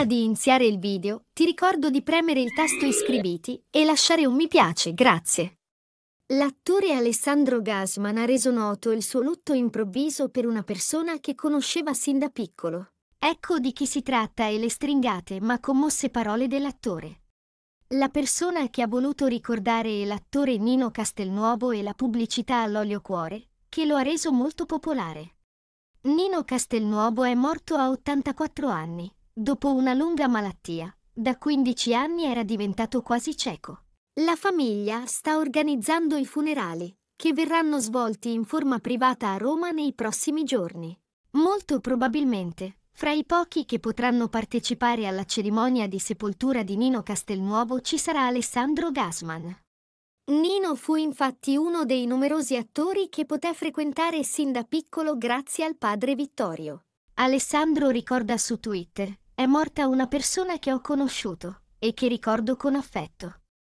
Prima di iniziare il video, ti ricordo di premere il tasto iscriviti e lasciare un mi piace, grazie. L'attore Alessandro Gasman ha reso noto il suo lutto improvviso per una persona che conosceva sin da piccolo. Ecco di chi si tratta e le stringate ma commosse parole dell'attore. La persona che ha voluto ricordare è l'attore Nino Castelnuovo e la pubblicità all'olio cuore, che lo ha reso molto popolare. Nino Castelnuovo è morto a 84 anni dopo una lunga malattia. Da 15 anni era diventato quasi cieco. La famiglia sta organizzando i funerali, che verranno svolti in forma privata a Roma nei prossimi giorni. Molto probabilmente, fra i pochi che potranno partecipare alla cerimonia di sepoltura di Nino Castelnuovo ci sarà Alessandro Gassman. Nino fu infatti uno dei numerosi attori che poté frequentare sin da piccolo grazie al padre Vittorio. Alessandro ricorda su Twitter è morta una persona che ho conosciuto e che ricordo con affetto.